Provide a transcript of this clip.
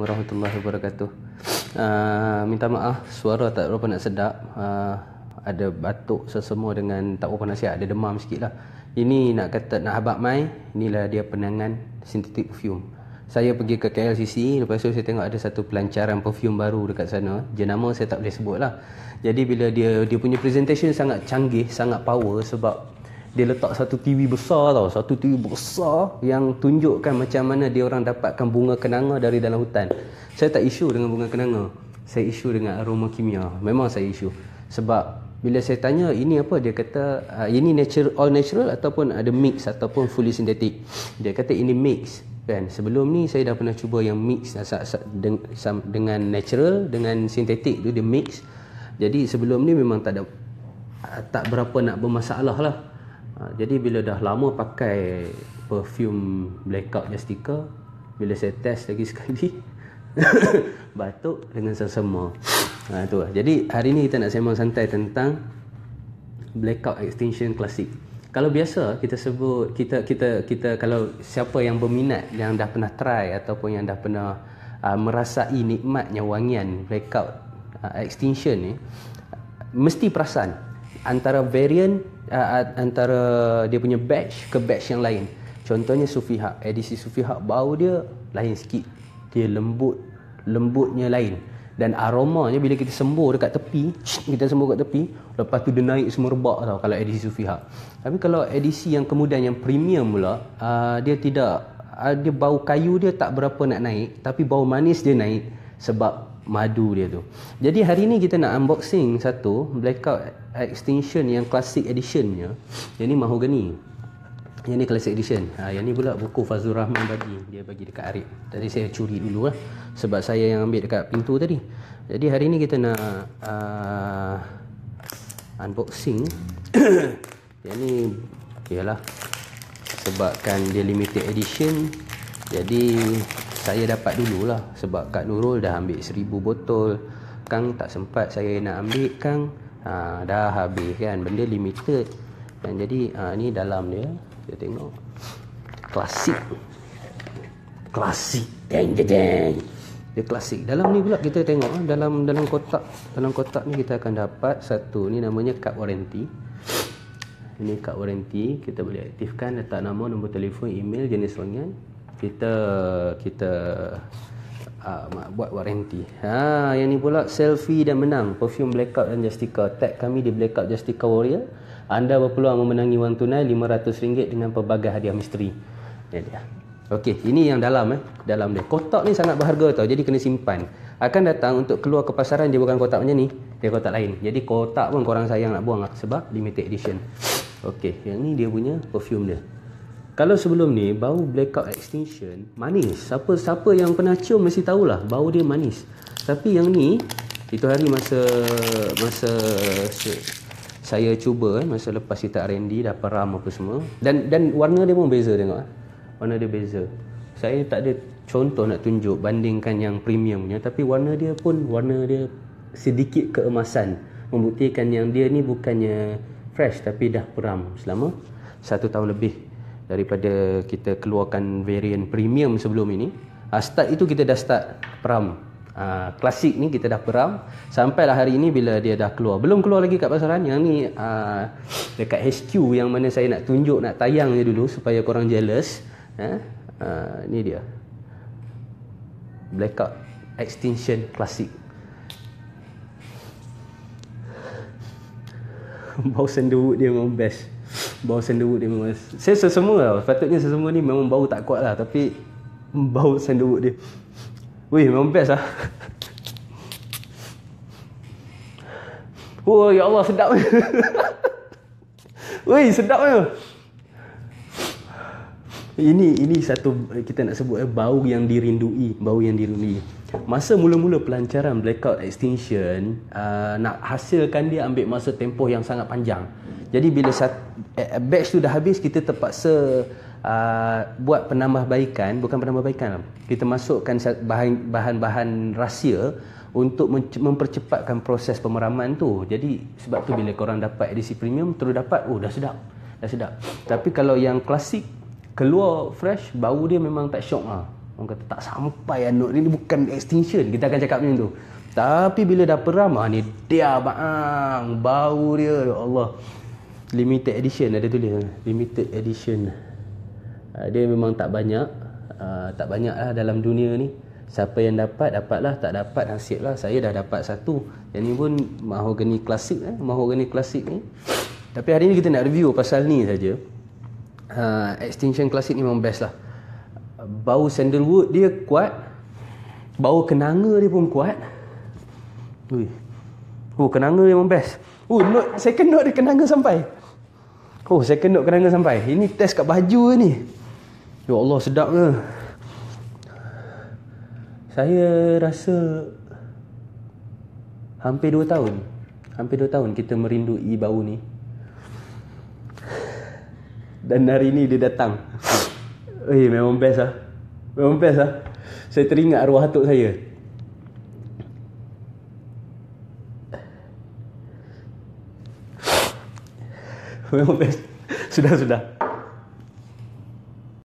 warahmatullahi wabarakatuh. Uh, minta maaf suara tak berapa nak sedap. Uh, ada batuk sesemua dengan tak berapa sihat Ada demam sikit lah. Ini nak kata nak habak mai. Inilah dia penangan sintetik perfume. Saya pergi ke KLCC. Lepas tu saya tengok ada satu pelancaran perfume baru dekat sana. Jenama saya tak boleh sebut lah. Jadi bila dia dia punya presentation sangat canggih, sangat power sebab dia letak satu TV besar tau satu TV besar yang tunjukkan macam mana dia orang dapatkan bunga kenanga dari dalam hutan saya tak isu dengan bunga kenanga saya isu dengan aroma kimia memang saya isu sebab bila saya tanya ini apa dia kata ah, ini natural all natural ataupun ada mix ataupun fully synthetic dia kata ini mix kan sebelum ni saya dah pernah cuba yang mix dengan natural dengan sintetik tu dia mix jadi sebelum ni memang tak ada ah, tak berapa nak bermasalah lah Ha, jadi bila dah lama pakai perfume blackout jastika bila saya test lagi sekali batuk dengan sesama ha, tu lah. jadi hari ni kita nak sembang santai tentang blackout extension klasik. kalau biasa kita sebut kita kita kita kalau siapa yang berminat yang dah pernah try ataupun yang dah pernah uh, merasai nikmatnya wangian blackout uh, extinction ni mesti perasan antara variant uh, uh, antara dia punya batch ke batch yang lain. Contohnya Sufiha, edisi Sufiha bau dia lain sikit. Dia lembut, lembutnya lain. Dan aromanya bila kita sembur dekat tepi, kita sembur dekat tepi, lepas tu dia naik semua rebak tau kalau edisi Sufiha. Tapi kalau edisi yang kemudian yang premium pula, uh, dia tidak uh, dia bau kayu dia tak berapa nak naik, tapi bau manis dia naik sebab madu dia tu. Jadi hari ni kita nak unboxing satu blackout extinction yang classic edition ya. Yang ni mahogany. Yang ni classic edition. Ha, yang ni pula buku Fazlur Rahman bagi. Dia bagi dekat Arif. Tadi saya curi dulu lah. Sebab saya yang ambil dekat pintu tadi. Jadi hari ni kita nak uh, unboxing. yang ni okay lah. Sebabkan dia limited edition. Jadi saya dapat dululah sebab Kak Nurul dah ambil seribu botol Kang tak sempat saya nak ambil Kang ha, dah habis kan benda limited dan jadi ha, ni dalam dia kita tengok klasik klasik deng deng dia klasik dalam ni pula kita tengok ha, dalam dalam kotak dalam kotak ni kita akan dapat satu ni namanya kad warranty ini kad warranty kita boleh aktifkan letak nama nombor telefon email jenis lengan kita kita uh, buat warranty. Ha, yang ni pula selfie dan menang perfume blackout dan Justica. Tag kami di Blackout Justica Warrior. Anda berpeluang memenangi wang tunai RM500 dengan pelbagai hadiah misteri. Ya dia. Okey, ini yang dalam eh. Dalam dia. Kotak ni sangat berharga tau. Jadi kena simpan. Akan datang untuk keluar ke pasaran dia bukan kotak macam ni. Dia kotak lain. Jadi kotak pun korang sayang nak buang lah. Sebab limited edition. Okey, yang ni dia punya perfume dia. Kalau sebelum ni bau blackout extinction manis. Siapa-siapa yang pernah cium mesti tahulah bau dia manis. Tapi yang ni itu hari masa masa saya cuba eh masa lepas kita R&D dah peram apa semua dan dan warna dia pun beza tengok eh. Warna dia beza. Saya tak ada contoh nak tunjuk bandingkan yang premium punya tapi warna dia pun warna dia sedikit keemasan membuktikan yang dia ni bukannya fresh tapi dah peram selama satu tahun lebih daripada kita keluarkan varian premium sebelum ini uh, start itu kita dah start peram uh, klasik ni kita dah peram sampailah hari ini bila dia dah keluar belum keluar lagi kat pasaran yang ni uh, dekat HQ yang mana saya nak tunjuk nak tayang dia dulu supaya korang jealous eh? uh, ni dia blackout extinction klasik bau sendu dia memang best bau sandalwood dia memang saya sesemua lah sepatutnya sesemua ni memang bau tak kuat lah tapi bau sandalwood dia wih memang best lah oh ya Allah sedap wih sedap weh ya ini ini satu kita nak sebut eh, bau yang dirindui bau yang dirindui masa mula-mula pelancaran blackout extinction uh, nak hasilkan dia ambil masa tempoh yang sangat panjang jadi bila sat, eh, eh batch tu dah habis kita terpaksa uh, buat penambahbaikan bukan penambahbaikan lah. kita masukkan bahan, bahan rahsia untuk mempercepatkan proses pemeraman tu jadi sebab tu bila korang dapat edisi premium terus dapat oh dah sedap dah sedap tapi kalau yang klasik keluar fresh bau dia memang tak syok lah orang kata tak sampai lah note ni bukan extinction kita akan cakap macam tu tapi bila dah peram ah, ni dia bang bau dia ya Allah limited edition ada tulis ah. limited edition ah, dia memang tak banyak ah, tak banyak lah dalam dunia ni siapa yang dapat dapatlah, tak dapat nasib saya dah dapat satu yang ni pun mahogany klasik eh? mahogany klasik ni tapi hari ni kita nak review pasal ni saja uh, Extinction Classic ni memang best lah Bau sandalwood dia kuat Bau kenanga dia pun kuat Ui Oh kenanga dia memang best Oh note, second note dia kenanga sampai Oh second note kenanga sampai Ini test kat baju ni Ya Allah sedap ke Saya rasa Hampir 2 tahun Hampir 2 tahun kita merindui bau ni dan hari ini dia datang Eh memang best lah Memang best lah Saya teringat arwah atuk saya Memang best Sudah-sudah